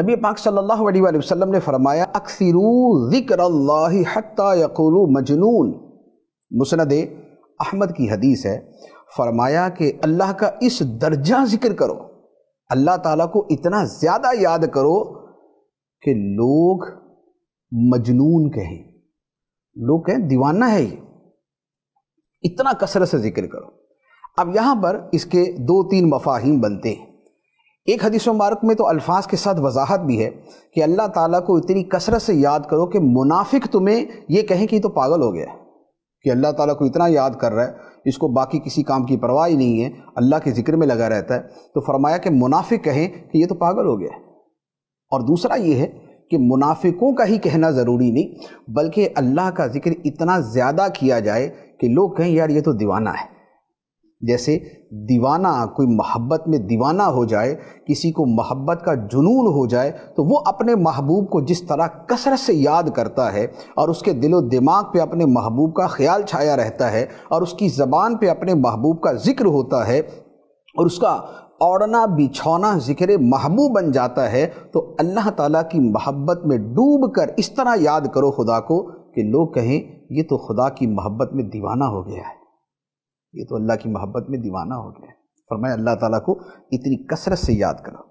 नबी पाक सल्लल्लाहु अलैहि वसल्लम ने फरमाया अक्सरू ज़िक्र अल्लाह हत्ता यकुलू मजनून मुसनद अहमद की हदीस है फरमाया कि अल्लाह का इस दर्जा ज़िक्र करो अल्लाह ताला को इतना ज़्यादा याद करो कि लोग मजनून कहें लोग कहें दीवाना है ये इतना कसरत से ज़िक्र करो अब यहाँ पर इसके दो तीन मफाहिम बनते हैं एक हदीस मुबारक में तो अल्फाज के साथ वजाहत भी है कि अल्लाह ताला को इतनी कसरत से याद करो कि मुनाफिक तुम्हें ये कहें कि तो पागल हो गया कि अल्लाह ताला को इतना याद कर रहा है इसको बाकी किसी काम की परवाह ही नहीं है अल्लाह के ज़िक्र में लगा रहता है तो फरमाया कि मुनाफिक कहें कि ये तो पागल हो गया और दूसरा ये है कि मुनाफिकों का ही कहना ज़रूरी नहीं बल्कि अल्लाह का ज़िक्र इतना ज़्यादा किया जाए कि लोग कहें यार ये तो दीवाना है जैसे दीवाना कोई मोहब्बत में दीवाना हो जाए किसी को मोहब्बत का जुनून हो जाए तो वो अपने महबूब को जिस तरह कसरत से याद करता है और उसके दिलो दिमाग पे अपने महबूब का ख्याल छाया रहता है और उसकी ज़बान पे अपने महबूब का ज़िक्र होता है और उसका ओढ़ना बिछौना ज़िक्र महबूब बन जाता है तो अल्लाह ताला की मोहब्बत में डूब कर इस तरह याद करो खुदा को कि लोग कहें ये तो खुदा की मोहब्बत में दीवाना हो गया है ये तो अल्लाह की मोहब्बत में दीवाना हो गया फरमाए अल्लाह ताला को इतनी कसरत से याद करो